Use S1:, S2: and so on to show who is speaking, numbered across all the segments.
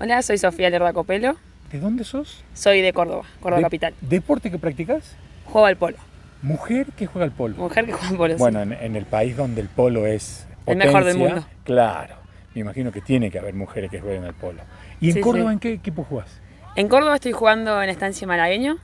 S1: Hola, soy Sofía Lerda Copelo.
S2: ¿De dónde sos?
S1: Soy de Córdoba, Córdoba Capital.
S2: ¿Deporte que practicas? Juego al polo. ¿Mujer que juega al polo? Mujer que juega al polo. Bueno, en, en, el país donde el polo es el mejor del mundo. Claro. Me imagino que tiene que haber mujeres que jueguen al polo. ¿Y en Córdoba en qué equipo jugás?
S1: En Córdoba estoy jugando en Estancia Malagueño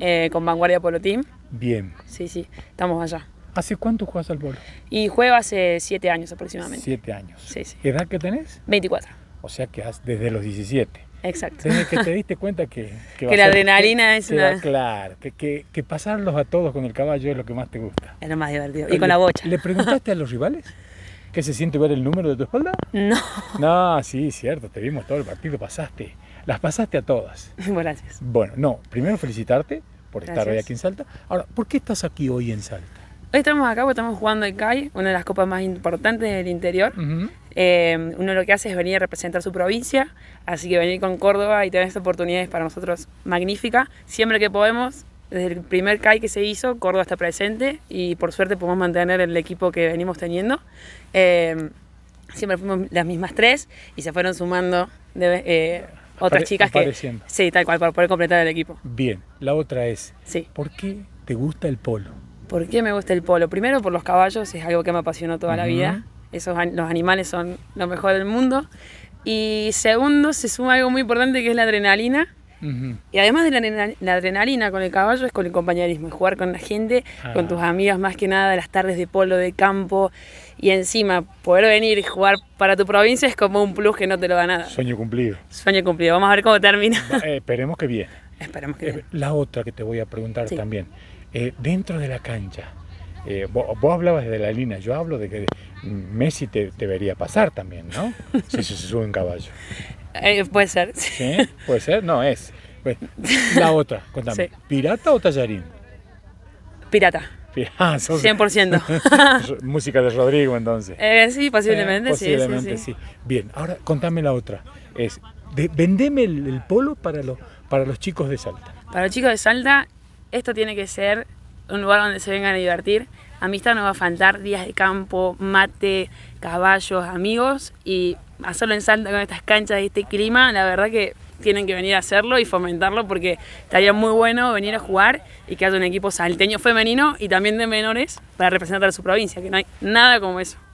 S1: eh, con Vanguardia Polo Team. Bien. Sí, sí, estamos allá.
S2: ¿Hace cuánto jugás al polo?
S1: Y juego hace siete años aproximadamente.
S2: Siete años. Sí, sí. ¿Edad que tenés? 24. O sea que desde los 17. Exacto. que te diste cuenta que... Que, la adrenalina es una... Claro, que, que, pasarlos a todos con el caballo es lo que más te gusta. Es lo más divertido. Y con la bocha. ¿Le preguntaste a los rivales? ¿Qué se siente ver el número de tu espalda? No. No, sí, cierto, te vimos todo el partido, pasaste. Las pasaste a todas. Gracias. Bueno, no, primero felicitarte por estar hoy aquí en Salta. Ahora, ¿por qué estás aquí hoy en Salta?
S1: Hoy estamos acá porque estamos jugando el CAI, una de las copas más importantes del interior. Em, uno lo que hace es venir a representar su provincia, así que venir con Córdoba y tener esta oportunidad es para nosotros magnífica. Siempre que podemos, desde el primer CAI que se hizo, Córdoba está presente y por suerte podemos mantener el equipo que venimos teniendo. Em, siempre fuimos las mismas tres y se fueron sumando eh, otras chicas que... Sí, tal cual, para poder completar el equipo.
S2: Bien, la otra es, sí. ¿por qué te gusta el polo?
S1: ¿Por qué me gusta el polo? Primero por los caballos, es algo que me apasionó toda la vida. Esos, los animales son lo mejor del mundo. Y segundo, se suma algo muy importante que es la adrenalina. Y además de la, adrenalina con el caballo es con el compañerismo, jugar con la gente, ah. con tus amigos más que nada, las tardes de polo, de campo y encima poder venir y jugar para tu provincia es como un plus que no te lo da nada.
S2: Sueño cumplido.
S1: Sueño cumplido, vamos a ver cómo termina.
S2: Eh, esperemos que bien. Esperemos que eh, La otra que te voy a preguntar también, eh, dentro de la cancha, vos, hablabas de la línea yo hablo de que Messi te, debería pasar también, ¿no? Si se sube un caballo.
S1: Eh, puede ser. Sí,
S2: puede ser, no es. La otra, contame. ¿Pirata o tallarín? Pirata. Ah, 100%. Música de Rodrigo, entonces. Eh, eh, sí, posiblemente, sí, Bien, ahora contame la otra. Es, vendeme el, polo para, para los chicos de Salta.
S1: Para los chicos de Salta, esto tiene que ser un lugar donde se vengan a divertir amistad no va a faltar, días de campo, mate, caballos, amigos y hacerlo en Salta con estas canchas y este clima, la verdad que tienen que venir a hacerlo y fomentarlo porque estaría muy bueno venir a jugar y que haya un equipo salteño femenino y también de menores para representar a su provincia, que no hay nada como eso.